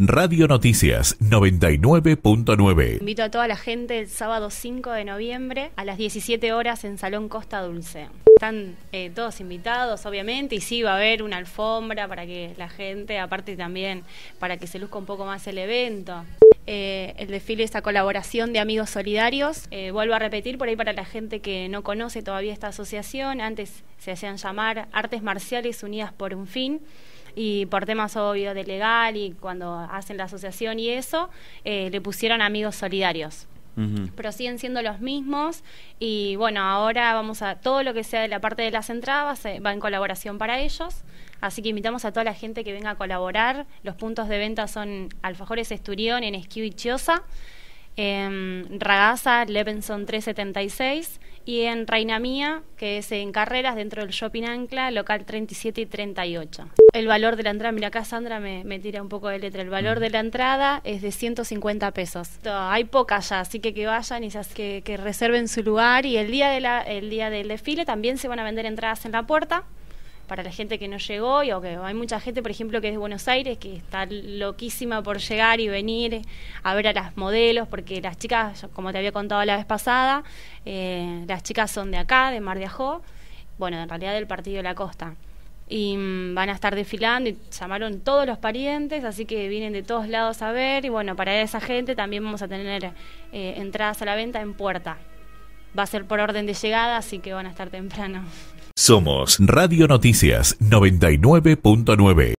Radio Noticias 99.9. Invito a toda la gente el sábado 5 de noviembre a las 17 horas en Salón Costa Dulce. Están eh, todos invitados, obviamente, y sí va a haber una alfombra para que la gente, aparte también, para que se luzca un poco más el evento. Eh, el desfile, esta colaboración de amigos solidarios. Eh, vuelvo a repetir por ahí para la gente que no conoce todavía esta asociación, antes se hacían llamar Artes Marciales Unidas por un Fin y por temas obvio de legal y cuando hacen la asociación y eso, eh, le pusieron amigos solidarios pero siguen siendo los mismos. Y bueno, ahora vamos a todo lo que sea de la parte de las entradas eh, va, en colaboración para ellos. Así que invitamos a toda la gente que venga a colaborar. Los puntos de venta son Alfajores Esturión en Esquiu y Chiosa, en Ragaza, Levenson 376 y en Reina Mía, que es en Carreras dentro del Shopping Ancla, local 37 y 38. El valor de la entrada, mira acá Sandra me, tira un poco de letra, el valor mm. de la entrada es de 150 pesos. hay pocas ya, así que que vayan y que, que reserven su lugar y el día, de el día del desfile también se van a vender entradas en la puerta para la gente que no llegó y que hay mucha gente, por ejemplo, que es de Buenos Aires, que está loquísima por llegar y venir a ver a las modelos, porque las chicas, como te había contado la vez pasada, eh, las chicas son de acá, de Mar de Ajó, bueno, en realidad del Partido de la Costa y mm, van a estar desfilando y llamaron todos los parientes, así que vienen de todos lados a ver y bueno, para esa gente también vamos a tener eh, entradas a la venta en puerta. Va a ser por orden de llegada, así que van a estar temprano. Somos Radio Noticias 99.9.